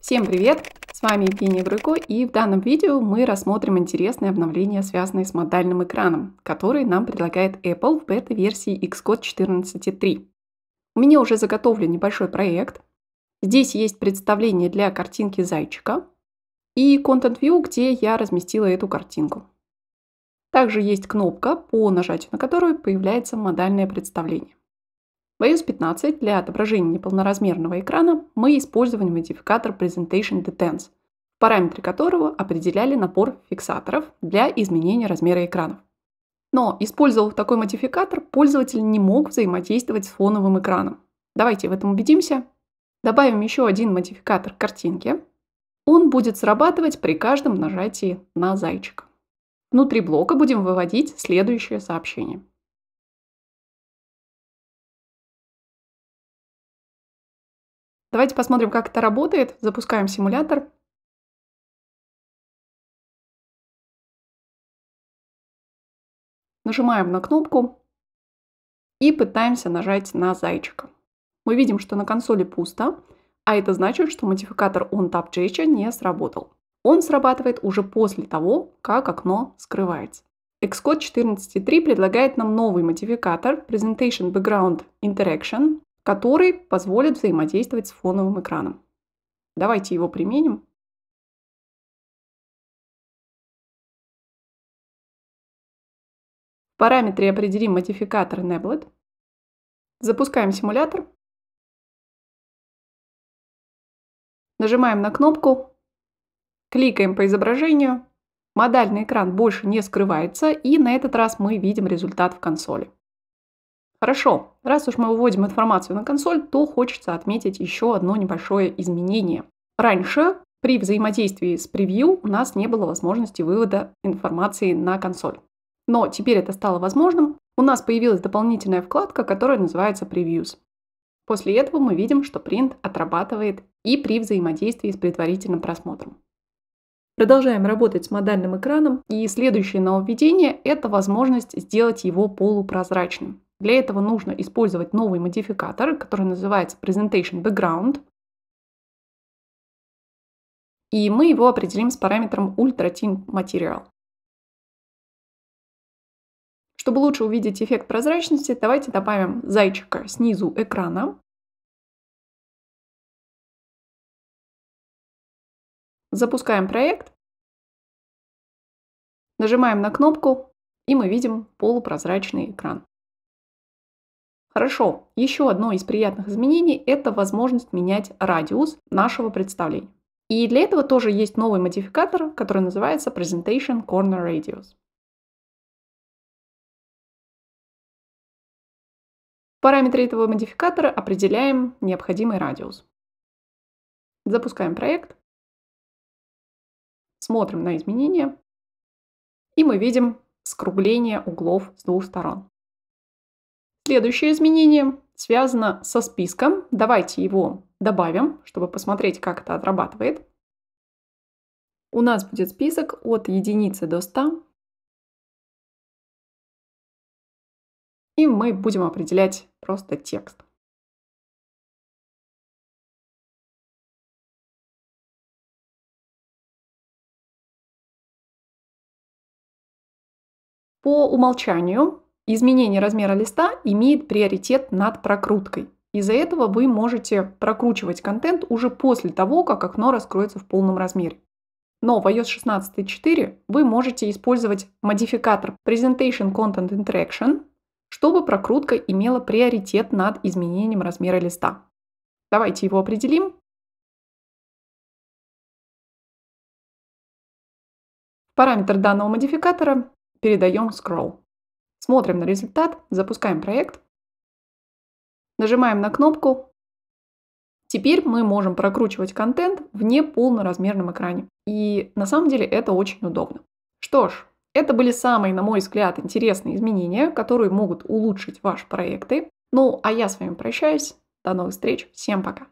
Всем привет! С вами Евгения Брыко, и в данном видео мы рассмотрим интересные обновления, связанные с модальным экраном, который нам предлагает Apple в бета-версии Xcode 14.3. У меня уже заготовлен небольшой проект. Здесь есть представление для картинки зайчика и Content View, где я разместила эту картинку. Также есть кнопка, по нажатию на которую появляется модальное представление. В iOS 15 для отображения неполноразмерного экрана мы использовали модификатор Presentation Detents, в параметре которого определяли напор фиксаторов для изменения размера экранов. Но, использовав такой модификатор, пользователь не мог взаимодействовать с фоновым экраном. Давайте в этом убедимся. Добавим еще один модификатор к картинке. Он будет срабатывать при каждом нажатии на зайчика. Внутри блока будем выводить следующее сообщение. Давайте посмотрим, как это работает. Запускаем симулятор. Нажимаем на кнопку и пытаемся нажать на зайчика. Мы видим, что на консоли пусто, а это значит, что модификатор onTapGesture не сработал. Он срабатывает уже после того, как окно скрывается. Xcode 14.3 предлагает нам новый модификатор Presentation Background Interaction, который позволит взаимодействовать с фоновым экраном. Давайте его применим. В параметре определим модификатор Enablet. Запускаем симулятор. Нажимаем на кнопку Кликаем по изображению. Модальный экран больше не скрывается, и на этот раз мы видим результат в консоли. Хорошо, раз уж мы выводим информацию на консоль, то хочется отметить еще одно небольшое изменение. Раньше при взаимодействии с превью у нас не было возможности вывода информации на консоль. Но теперь это стало возможным. У нас появилась дополнительная вкладка, которая называется Previews. После этого мы видим, что принт отрабатывает и при взаимодействии с предварительным просмотром. Продолжаем работать с модальным экраном, и следующее нововведение – это возможность сделать его полупрозрачным. Для этого нужно использовать новый модификатор, который называется Presentation Background, и мы его определим с параметром Ultra Tint Material. Чтобы лучше увидеть эффект прозрачности, давайте добавим зайчика снизу экрана Запускаем проект, нажимаем на кнопку, и мы видим полупрозрачный экран. Хорошо, еще одно из приятных изменений – это возможность менять радиус нашего представления. И для этого тоже есть новый модификатор, который называется Presentation Corner Radius. В параметры этого модификатора определяем необходимый радиус. Запускаем проект. Смотрим на изменения, и мы видим скругление углов с двух сторон. Следующее изменение связано со списком. Давайте его добавим, чтобы посмотреть, как это отрабатывает. У нас будет список от единицы до 100. И мы будем определять просто текст. По умолчанию изменение размера листа имеет приоритет над прокруткой. Из-за этого вы можете прокручивать контент уже после того, как окно раскроется в полном размере. Но в iOS 16.4 вы можете использовать модификатор Presentation Content Interaction, чтобы прокрутка имела приоритет над изменением размера листа. Давайте его определим. Параметр данного модификатора передаем scroll. Смотрим на результат, запускаем проект, нажимаем на кнопку. Теперь мы можем прокручивать контент в неполноразмерном экране. И на самом деле это очень удобно. Что ж, это были самые, на мой взгляд, интересные изменения, которые могут улучшить ваши проекты. Ну, а я с вами прощаюсь. До новых встреч. Всем пока.